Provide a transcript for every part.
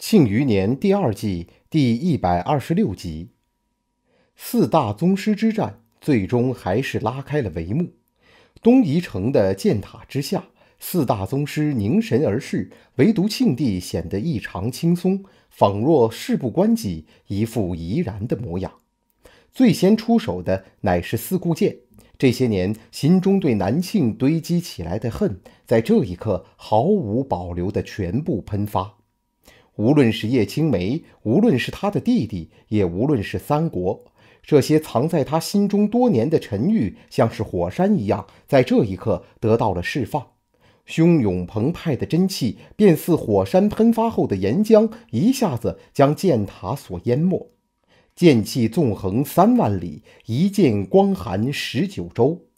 庆余年第二季第一百二十六集，四大宗师之战最终还是拉开了帷幕。东夷城的箭塔之下，四大宗师凝神而视，唯独庆帝显得异常轻松，仿若事不关己，一副怡然的模样。最先出手的乃是四顾剑，这些年心中对南庆堆积起来的恨，在这一刻毫无保留地全部喷发。无论是叶青眉，无论是他的弟弟，也无论是三国，这些藏在他心中多年的沉郁，像是火山一样，在这一刻得到了释放。汹涌澎湃的真气，便似火山喷发后的岩浆，一下子将剑塔所淹没。剑气纵横三万里，一剑光寒十九州。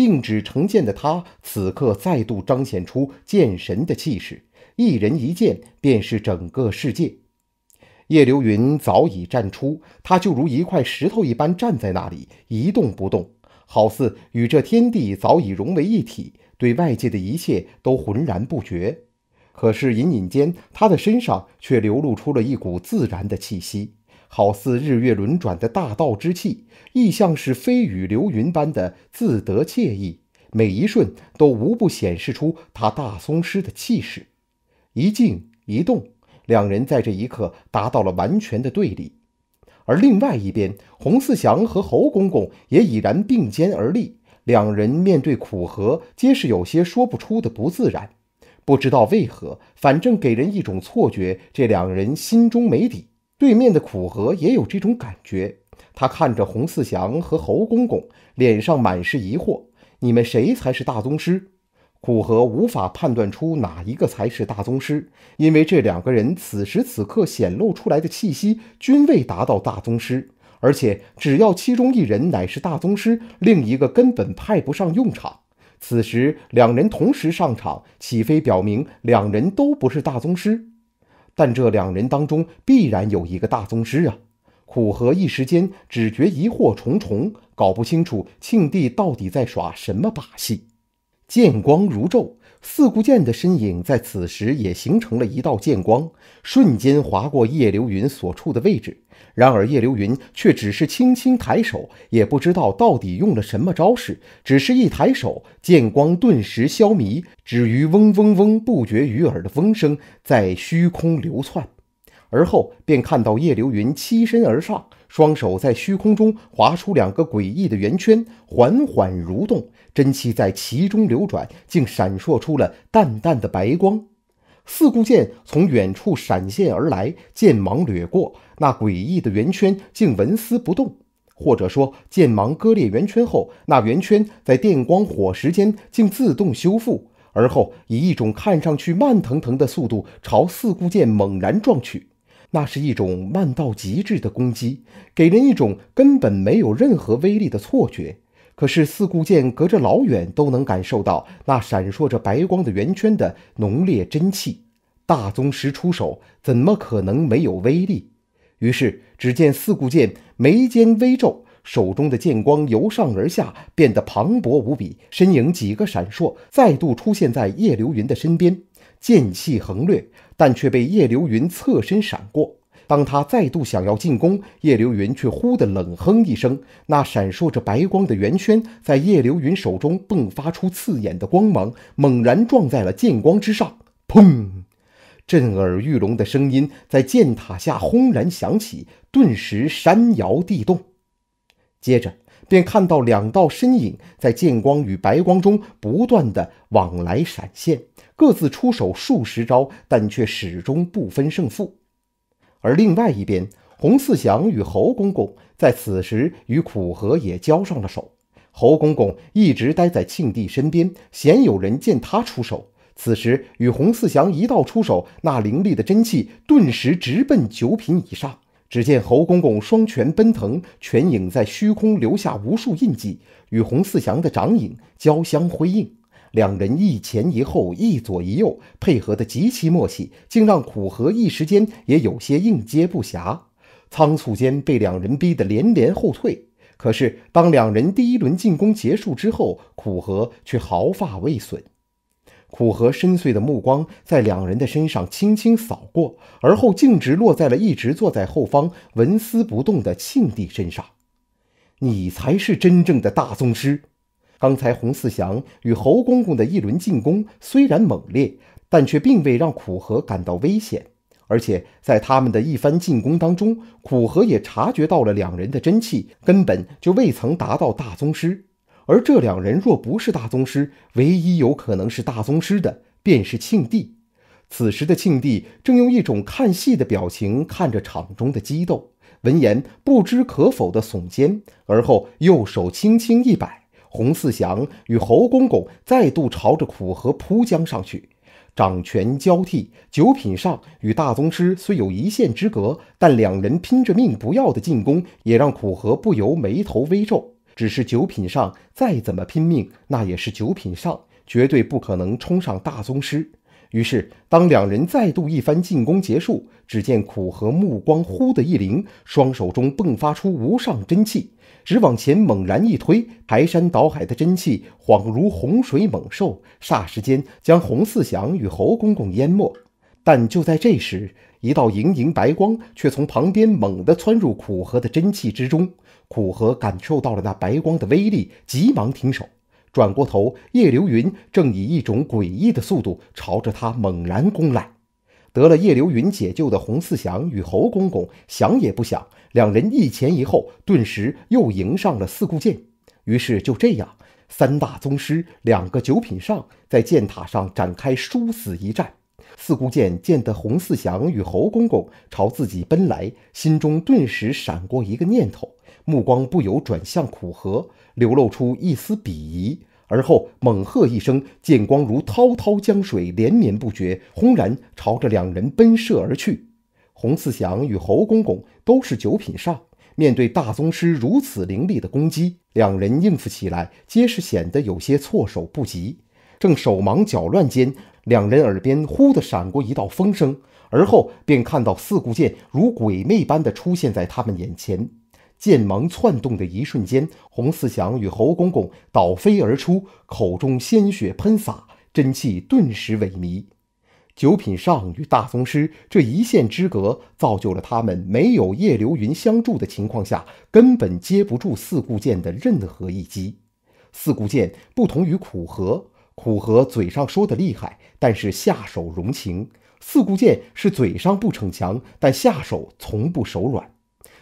并指成剑的他，此刻再度彰显出剑神的气势。一人一剑，便是整个世界。叶流云早已站出，他就如一块石头一般站在那里，一动不动，好似与这天地早已融为一体，对外界的一切都浑然不觉。可是隐隐间，他的身上却流露出了一股自然的气息。好似日月轮转的大道之气，亦像是飞雨流云般的自得惬意，每一瞬都无不显示出他大松师的气势。一静一动，两人在这一刻达到了完全的对立。而另外一边，洪四祥和侯公公也已然并肩而立，两人面对苦荷，皆是有些说不出的不自然。不知道为何，反正给人一种错觉，这两人心中没底。对面的苦荷也有这种感觉，他看着洪四祥和侯公公，脸上满是疑惑：“你们谁才是大宗师？”苦荷无法判断出哪一个才是大宗师，因为这两个人此时此刻显露出来的气息均未达到大宗师，而且只要其中一人乃是大宗师，另一个根本派不上用场。此时两人同时上场，岂非表明两人都不是大宗师？但这两人当中必然有一个大宗师啊！苦荷一时间只觉疑惑重重，搞不清楚庆帝到底在耍什么把戏。剑光如昼。四顾剑的身影在此时也形成了一道剑光，瞬间划过叶流云所处的位置。然而，叶流云却只是轻轻抬手，也不知道到底用了什么招式，只是一抬手，剑光顿时消弭，只余嗡嗡嗡不绝于耳的风声在虚空流窜。而后便看到叶流云栖身而上，双手在虚空中划出两个诡异的圆圈，缓缓蠕动，真气在其中流转，竟闪烁出了淡淡的白光。四顾剑从远处闪现而来，剑芒掠过那诡异的圆圈，竟纹丝不动，或者说剑芒割裂圆圈后，那圆圈在电光火石间竟自动修复，而后以一种看上去慢腾腾的速度朝四顾剑猛然撞去。那是一种慢到极致的攻击，给人一种根本没有任何威力的错觉。可是四顾剑隔着老远都能感受到那闪烁着白光的圆圈的浓烈真气。大宗师出手，怎么可能没有威力？于是，只见四顾剑眉间微皱，手中的剑光由上而下变得磅礴无比，身影几个闪烁，再度出现在叶流云的身边。剑气横掠，但却被叶流云侧身闪过。当他再度想要进攻，叶流云却忽地冷哼一声。那闪烁着白光的圆圈在叶流云手中迸发出刺眼的光芒，猛然撞在了剑光之上。砰！震耳欲聋的声音在剑塔下轰然响起，顿时山摇地动。接着。便看到两道身影在剑光与白光中不断的往来闪现，各自出手数十招，但却始终不分胜负。而另外一边，洪四祥与侯公公在此时与苦荷也交上了手。侯公公一直待在庆帝身边，鲜有人见他出手。此时与洪四祥一道出手，那凌厉的真气顿时直奔九品以上。只见侯公公双拳奔腾，拳影在虚空留下无数印记，与洪四祥的掌影交相辉映。两人一前一后，一左一右，配合的极其默契，竟让苦荷一时间也有些应接不暇。仓促间被两人逼得连连后退。可是当两人第一轮进攻结束之后，苦荷却毫发未损。苦荷深邃的目光在两人的身上轻轻扫过，而后径直落在了一直坐在后方纹丝不动的庆帝身上。你才是真正的大宗师。刚才洪四祥与侯公公的一轮进攻虽然猛烈，但却并未让苦荷感到危险。而且在他们的一番进攻当中，苦荷也察觉到了两人的真气根本就未曾达到大宗师。而这两人若不是大宗师，唯一有可能是大宗师的便是庆帝。此时的庆帝正用一种看戏的表情看着场中的激斗，闻言不知可否的耸肩，而后右手轻轻一摆，洪四祥与侯公公再度朝着苦荷扑将上去，掌权交替。九品上与大宗师虽有一线之隔，但两人拼着命不要的进攻，也让苦荷不由眉头微皱。只是九品上，再怎么拼命，那也是九品上，绝对不可能冲上大宗师。于是，当两人再度一番进攻结束，只见苦荷目光忽的一凌，双手中迸发出无上真气，只往前猛然一推，排山倒海的真气恍如洪水猛兽，霎时间将洪四祥与侯公公淹没。但就在这时，一道莹莹白光却从旁边猛地窜入苦荷的真气之中。苦荷感受到了那白光的威力，急忙停手，转过头，叶流云正以一种诡异的速度朝着他猛然攻来。得了叶流云解救的洪四祥与侯公公想也不想，两人一前一后，顿时又迎上了四顾剑。于是就这样，三大宗师，两个九品上，在剑塔上展开殊死一战。四顾剑见得洪四祥与侯公公朝自己奔来，心中顿时闪过一个念头，目光不由转向苦荷，流露出一丝鄙夷。而后猛喝一声，剑光如滔滔江水，连绵不绝，轰然朝着两人奔射而去。洪四祥与侯公公都是九品上，面对大宗师如此凌厉的攻击，两人应付起来，皆是显得有些措手不及。正手忙脚乱间。两人耳边忽的闪过一道风声，而后便看到四顾剑如鬼魅般的出现在他们眼前。剑芒窜动的一瞬间，洪四祥与侯公公倒飞而出，口中鲜血喷洒，真气顿时萎靡。九品上与大宗师这一线之隔，造就了他们没有叶流云相助的情况下，根本接不住四顾剑的任何一击。四顾剑不同于苦荷。虎和嘴上说的厉害，但是下手容情。四顾剑是嘴上不逞强，但下手从不手软。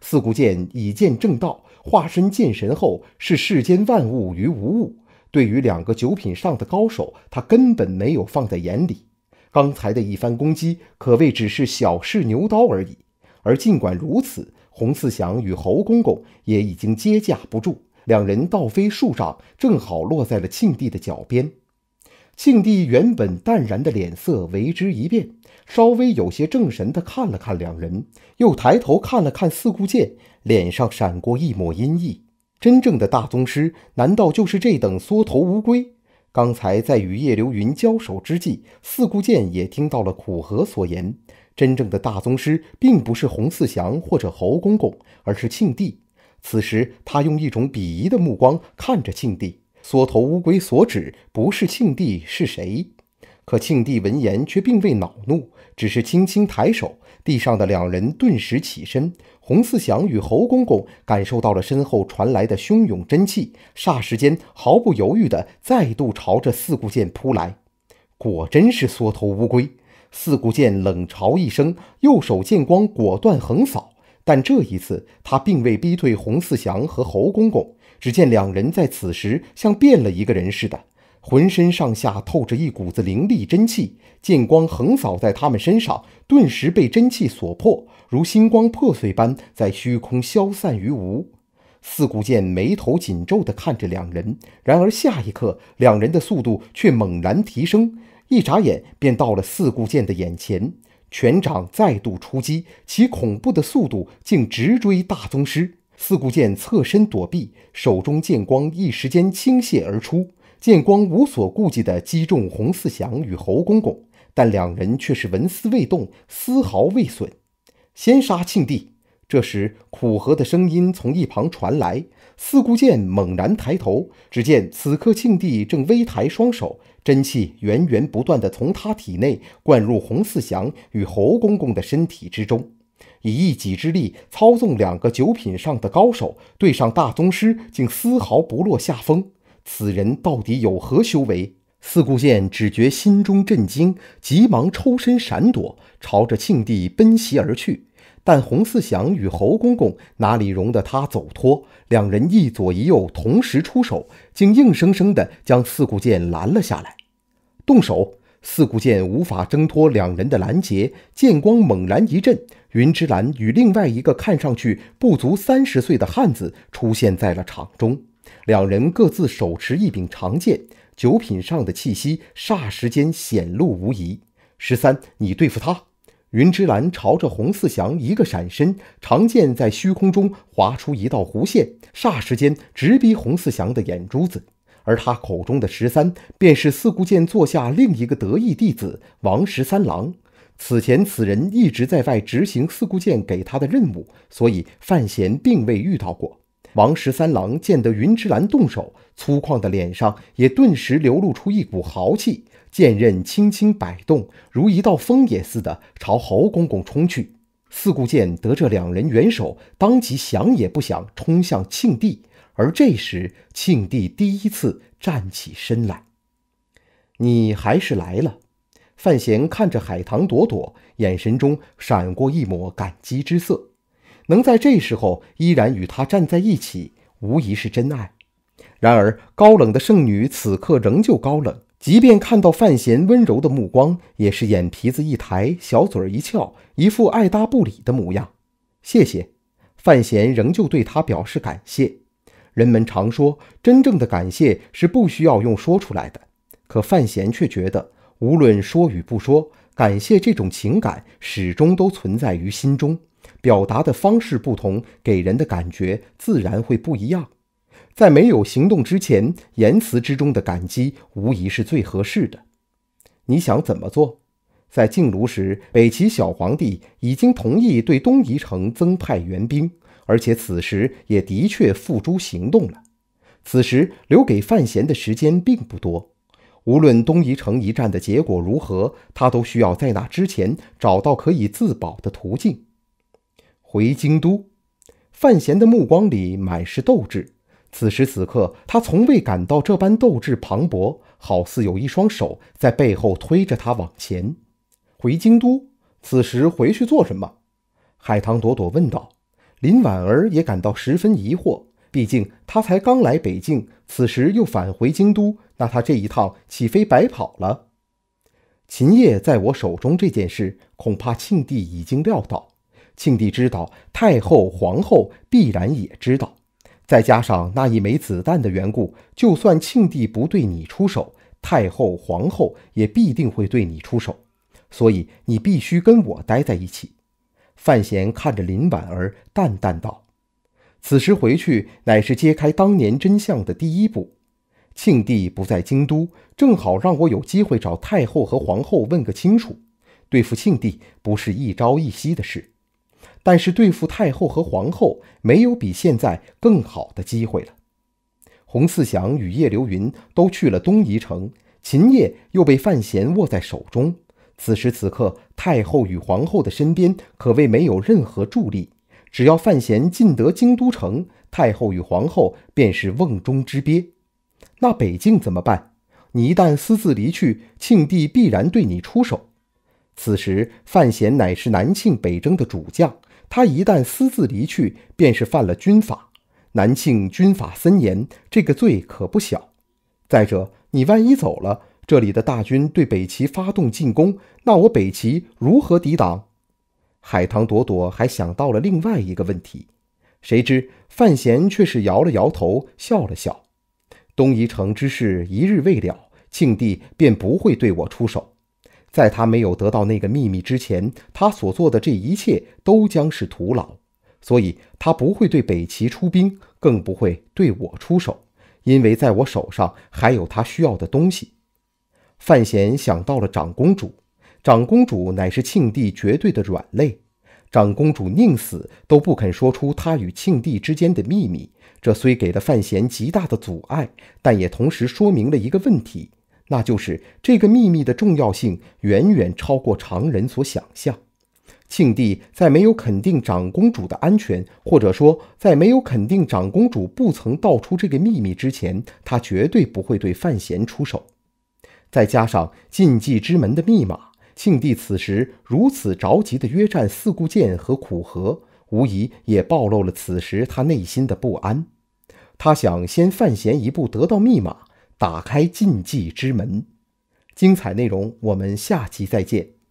四顾剑以剑正道，化身剑神后，视世间万物于无物。对于两个九品上的高手，他根本没有放在眼里。刚才的一番攻击，可谓只是小试牛刀而已。而尽管如此，洪四祥与侯公公也已经接架不住，两人倒飞数丈，正好落在了庆帝的脚边。庆帝原本淡然的脸色为之一变，稍微有些正神的看了看两人，又抬头看了看四顾剑，脸上闪过一抹阴翳。真正的大宗师难道就是这等缩头乌龟？刚才在与叶流云交手之际，四顾剑也听到了苦荷所言：真正的大宗师并不是洪四祥或者侯公公，而是庆帝。此时，他用一种鄙夷的目光看着庆帝。缩头乌龟所指不是庆帝是谁？可庆帝闻言却并未恼怒，只是轻轻抬手，地上的两人顿时起身。洪四祥与侯公公感受到了身后传来的汹涌真气，霎时间毫不犹豫地再度朝着四顾剑扑来。果真是缩头乌龟！四顾剑冷嘲一声，右手剑光果断横扫，但这一次他并未逼退洪四祥和侯公公。只见两人在此时像变了一个人似的，浑身上下透着一股子灵力真气，剑光横扫在他们身上，顿时被真气所破，如星光破碎般在虚空消散于无。四顾剑眉头紧皱地看着两人，然而下一刻，两人的速度却猛然提升，一眨眼便到了四顾剑的眼前，拳掌再度出击，其恐怖的速度竟直追大宗师。四顾剑侧身躲避，手中剑光一时间倾泻而出，剑光无所顾忌地击中洪四祥与侯公公，但两人却是纹丝未动，丝毫未损。先杀庆帝！这时，苦荷的声音从一旁传来。四顾剑猛然抬头，只见此刻庆帝正微抬双手，真气源源不断地从他体内灌入洪四祥与侯公公的身体之中。以一己之力操纵两个九品上的高手对上大宗师，竟丝毫不落下风。此人到底有何修为？四顾剑只觉心中震惊，急忙抽身闪躲，朝着庆帝奔袭而去。但洪四祥与侯公公哪里容得他走脱？两人一左一右同时出手，竟硬生生地将四顾剑拦了下来。动手！四顾剑无法挣脱两人的拦截，剑光猛然一震。云之兰与另外一个看上去不足三十岁的汉子出现在了场中，两人各自手持一柄长剑，九品上的气息霎时间显露无遗。十三，你对付他。云之兰朝着洪四祥一个闪身，长剑在虚空中划出一道弧线，霎时间直逼洪四祥的眼珠子。而他口中的十三，便是四顾剑座下另一个得意弟子王十三郎。此前，此人一直在外执行四顾剑给他的任务，所以范闲并未遇到过。王十三郎见得云之兰动手，粗犷的脸上也顿时流露出一股豪气，剑刃轻轻摆动，如一道风也似的朝侯公公冲去。四顾剑得这两人援手，当即想也不想冲向庆帝。而这时，庆帝第一次站起身来：“你还是来了。”范闲看着海棠朵朵，眼神中闪过一抹感激之色。能在这时候依然与他站在一起，无疑是真爱。然而高冷的圣女此刻仍旧高冷，即便看到范闲温柔的目光，也是眼皮子一抬，小嘴儿一翘，一副爱搭不理的模样。谢谢，范闲仍旧对他表示感谢。人们常说，真正的感谢是不需要用说出来的，可范闲却觉得。无论说与不说，感谢这种情感始终都存在于心中。表达的方式不同，给人的感觉自然会不一样。在没有行动之前，言辞之中的感激无疑是最合适的。你想怎么做？在进庐时，北齐小皇帝已经同意对东夷城增派援兵，而且此时也的确付诸行动了。此时留给范闲的时间并不多。无论东夷城一战的结果如何，他都需要在那之前找到可以自保的途径。回京都，范闲的目光里满是斗志。此时此刻，他从未感到这般斗志磅礴，好似有一双手在背后推着他往前。回京都，此时回去做什么？海棠朵朵问道。林婉儿也感到十分疑惑，毕竟他才刚来北境，此时又返回京都。那他这一趟岂非白跑了？秦叶在我手中这件事，恐怕庆帝已经料到。庆帝知道，太后、皇后必然也知道。再加上那一枚子弹的缘故，就算庆帝不对你出手，太后、皇后也必定会对你出手。所以你必须跟我待在一起。”范闲看着林婉儿，淡淡道：“此时回去，乃是揭开当年真相的第一步。”庆帝不在京都，正好让我有机会找太后和皇后问个清楚。对付庆帝不是一朝一夕的事，但是对付太后和皇后，没有比现在更好的机会了。洪四祥与叶流云都去了东夷城，秦叶又被范闲握在手中。此时此刻，太后与皇后的身边可谓没有任何助力。只要范闲进得京都城，太后与皇后便是瓮中之鳖。那北境怎么办？你一旦私自离去，庆帝必然对你出手。此时范闲乃是南庆北征的主将，他一旦私自离去，便是犯了军法。南庆军法森严，这个罪可不小。再者，你万一走了，这里的大军对北齐发动进攻，那我北齐如何抵挡？海棠朵朵还想到了另外一个问题，谁知范闲却是摇了摇头，笑了笑。东夷城之事一日未了，庆帝便不会对我出手。在他没有得到那个秘密之前，他所做的这一切都将是徒劳。所以，他不会对北齐出兵，更不会对我出手，因为在我手上还有他需要的东西。范闲想到了长公主，长公主乃是庆帝绝对的软肋，长公主宁死都不肯说出她与庆帝之间的秘密。这虽给了范闲极大的阻碍，但也同时说明了一个问题，那就是这个秘密的重要性远远超过常人所想象。庆帝在没有肯定长公主的安全，或者说在没有肯定长公主不曾道出这个秘密之前，他绝对不会对范闲出手。再加上禁忌之门的密码，庆帝此时如此着急的约战四顾剑和苦荷。无疑也暴露了此时他内心的不安。他想先范闲一步得到密码，打开禁忌之门。精彩内容，我们下期再见。